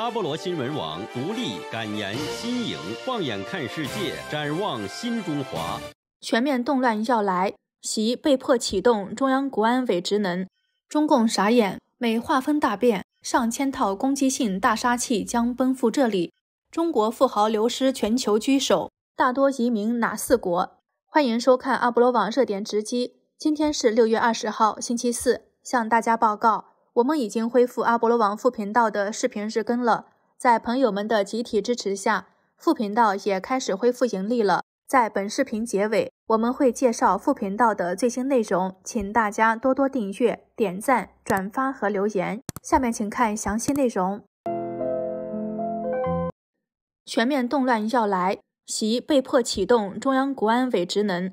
阿波罗新闻网独立、敢言、新颖，放眼看世界，展望新中华。全面动乱要来，习被迫启动中央国安委职能，中共傻眼。美画风大变，上千套攻击性大杀器将奔赴这里。中国富豪流失全球居首，大多移民哪四国？欢迎收看阿波罗网热点直击。今天是六月二十号，星期四，向大家报告。我们已经恢复阿波罗王副频道的视频日更了，在朋友们的集体支持下，副频道也开始恢复盈利了。在本视频结尾，我们会介绍副频道的最新内容，请大家多多订阅、点赞、转发和留言。下面请看详细内容。全面动乱要来，习被迫启动中央国安委职能。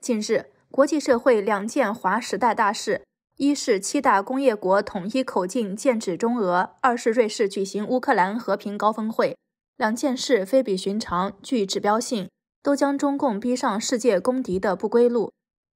近日，国际社会两件华时代大事。一是七大工业国统一口径剑指中俄，二是瑞士举行乌克兰和平高峰会，两件事非比寻常，具指标性，都将中共逼上世界公敌的不归路。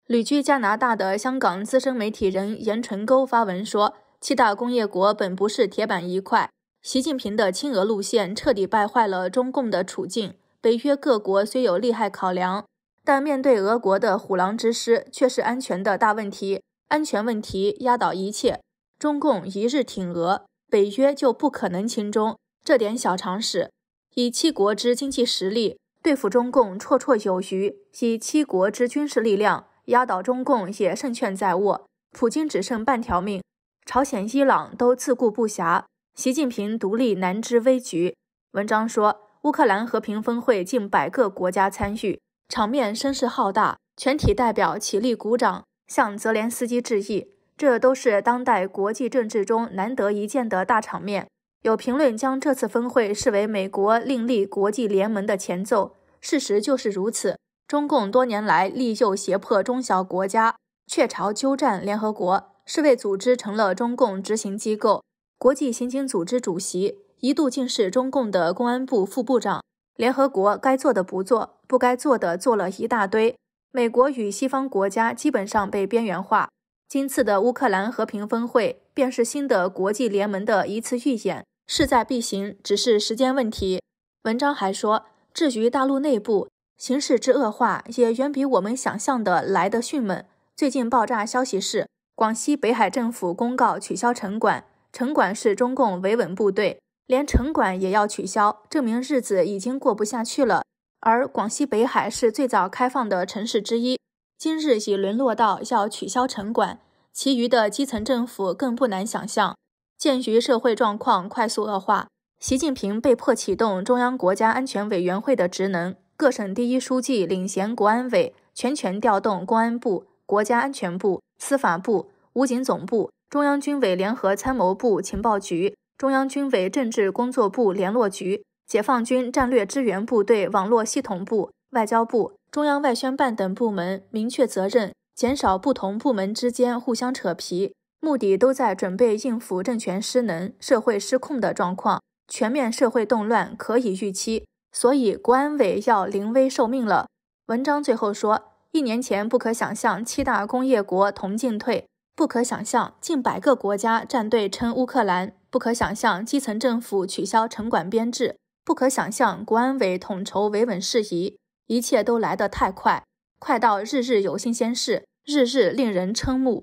旅居加拿大的香港资深媒体人严纯沟发文说：“七大工业国本不是铁板一块，习近平的亲俄路线彻底败坏了中共的处境。北约各国虽有利害考量，但面对俄国的虎狼之师，却是安全的大问题。”安全问题压倒一切，中共一日挺俄，北约就不可能亲中。这点小常识，以七国之经济实力对付中共绰绰有余，以七国之军事力量压倒中共也胜券在握。普京只剩半条命，朝鲜、伊朗都自顾不暇，习近平独立难支危局。文章说，乌克兰和平峰会近百个国家参与，场面声势浩大，全体代表起立鼓掌。向泽连斯基致意，这都是当代国际政治中难得一见的大场面。有评论将这次峰会视为美国另立国际联盟的前奏，事实就是如此。中共多年来力诱胁迫中小国家，鹊巢鸠占联合国、世卫组织成了中共执行机构，国际刑警组织主席一度竟是中共的公安部副部长。联合国该做的不做，不该做的做了一大堆。美国与西方国家基本上被边缘化。今次的乌克兰和平峰会便是新的国际联盟的一次预演，势在必行，只是时间问题。文章还说，至于大陆内部形势之恶化，也远比我们想象的来得迅猛。最近爆炸消息是，广西北海政府公告取消城管，城管是中共维稳部队，连城管也要取消，证明日子已经过不下去了。而广西北海是最早开放的城市之一，今日已沦落到要取消城管，其余的基层政府更不难想象。鉴于社会状况快速恶化，习近平被迫启动中央国家安全委员会的职能，各省第一书记领衔国安委，全权调动公安部、国家安全部、司法部、武警总部、中央军委联合参谋部、情报局、中央军委政治工作部联络局。解放军战略支援部队、网络系统部、外交部、中央外宣办等部门明确责任，减少不同部门之间互相扯皮，目的都在准备应付政权失能、社会失控的状况。全面社会动乱可以预期，所以国安委要临危受命了。文章最后说：一年前不可想象，七大工业国同进退；不可想象，近百个国家站队称乌克兰；不可想象，基层政府取消城管编制。不可想象，国安委统筹维稳事宜，一切都来得太快，快到日日有新鲜事，日日令人瞠目。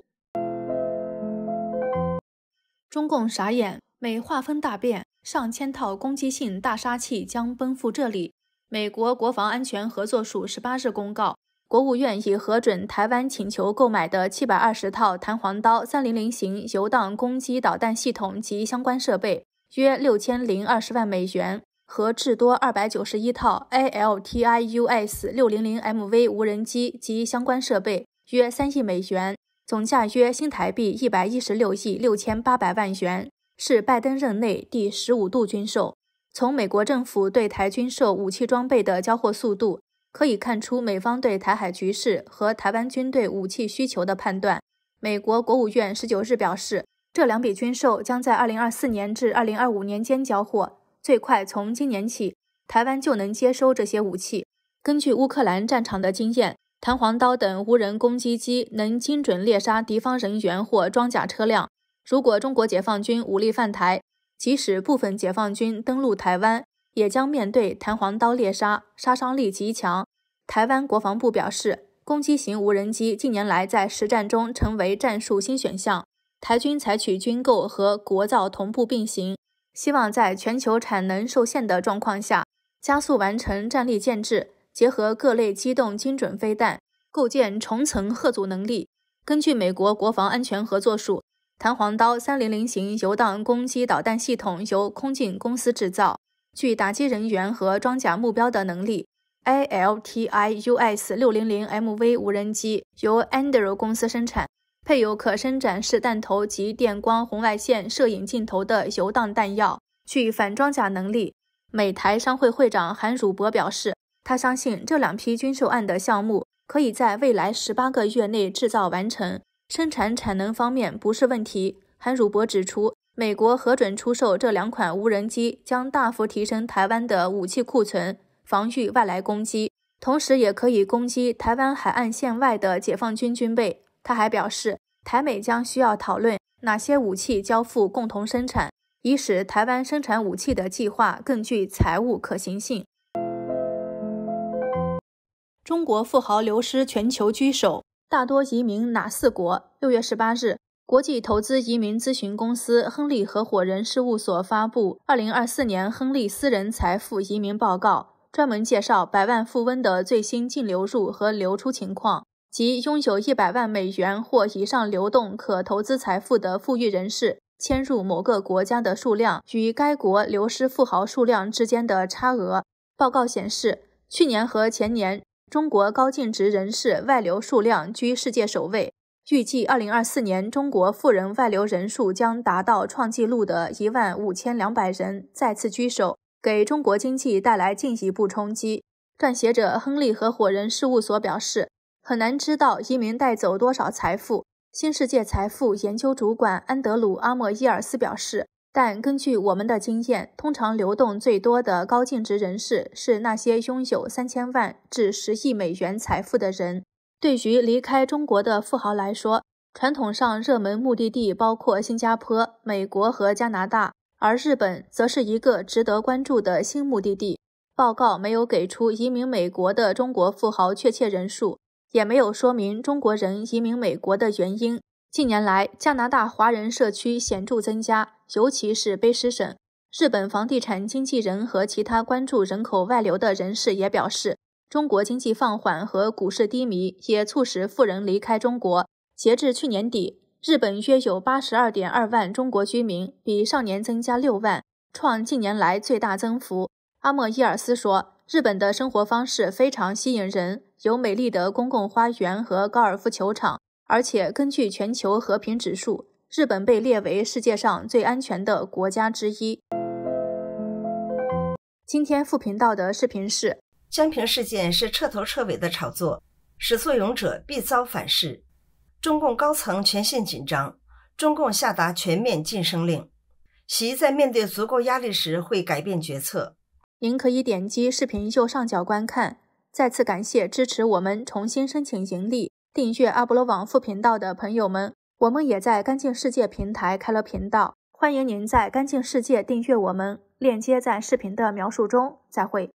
中共傻眼，美画风大变，上千套攻击性大杀器将奔赴这里。美国国防安全合作署十八日公告，国务院已核准台湾请求购买的七百二十套弹簧刀三零零型游荡攻击导弹系统及相关设备，约六千零二十万美元。和智多二百九十一套 a L T I U S 六零零 M V 无人机及相关设备，约三亿美元，总价约新台币一百一十六亿六千八百万元，是拜登任内第十五度军售。从美国政府对台军售武器装备的交货速度，可以看出美方对台海局势和台湾军队武器需求的判断。美国国务院十九日表示，这两笔军售将在二零二四年至二零二五年间交货。最快从今年起，台湾就能接收这些武器。根据乌克兰战场的经验，弹簧刀等无人攻击机能精准猎杀敌方人员或装甲车辆。如果中国解放军武力犯台，即使部分解放军登陆台湾，也将面对弹簧刀猎杀，杀伤力极强。台湾国防部表示，攻击型无人机近年来在实战中成为战术新选项，台军采取军购和国造同步并行。希望在全球产能受限的状况下，加速完成战力建制，结合各类机动精准飞弹，构建重层荷足能力。根据美国国防安全合作署，弹簧刀三零零型游荡攻击导弹系统由空警公司制造，具打击人员和装甲目标的能力。a L T I U S 六零零 M V 无人机由 a n d r o 公司生产。配有可伸展式弹头及电光红外线摄影镜头的游荡弹药，具反装甲能力。美台商会会长韩汝博表示，他相信这两批军售案的项目可以在未来十八个月内制造完成，生产产能方面不是问题。韩汝博指出，美国核准出售这两款无人机将大幅提升台湾的武器库存，防御外来攻击，同时也可以攻击台湾海岸线外的解放军军备。他还表示，台美将需要讨论哪些武器交付共同生产，以使台湾生产武器的计划更具财务可行性。中国富豪流失全球居首，大多移民哪四国？六月十八日，国际投资移民咨询公司亨利合伙人事务所发布《二零二四年亨利私人财富移民报告》，专门介绍百万富翁的最新净流入和流出情况。即拥有一百万美元或以上流动可投资财富的富裕人士迁入某个国家的数量与该国流失富豪数量之间的差额。报告显示，去年和前年，中国高净值人士外流数量居世界首位。预计2024年，中国富人外流人数将达到创纪录的15,200人，再次居首，给中国经济带来进一步冲击。撰写者亨利合伙人事务所表示。很难知道移民带走多少财富。新世界财富研究主管安德鲁·阿莫伊尔斯表示：“但根据我们的经验，通常流动最多的高净值人士是那些拥有三千万至十亿美元财富的人。对于离开中国的富豪来说，传统上热门目的地包括新加坡、美国和加拿大，而日本则是一个值得关注的新目的地。”报告没有给出移民美国的中国富豪确切人数。也没有说明中国人移民美国的原因。近年来，加拿大华人社区显著增加，尤其是卑诗省。日本房地产经纪人和其他关注人口外流的人士也表示，中国经济放缓和股市低迷也促使富人离开中国。截至去年底，日本约有八十二点二万中国居民，比上年增加六万，创近年来最大增幅。阿莫伊尔斯说。日本的生活方式非常吸引人，有美丽的公共花园和高尔夫球场，而且根据全球和平指数，日本被列为世界上最安全的国家之一。今天副频道的视频是：江平事件是彻头彻尾的炒作，始作俑者必遭反噬。中共高层全线紧张，中共下达全面晋升令。习在面对足够压力时会改变决策。您可以点击视频右上角观看。再次感谢支持我们重新申请盈利订阅阿波罗网副频道的朋友们，我们也在干净世界平台开了频道，欢迎您在干净世界订阅我们，链接在视频的描述中。再会。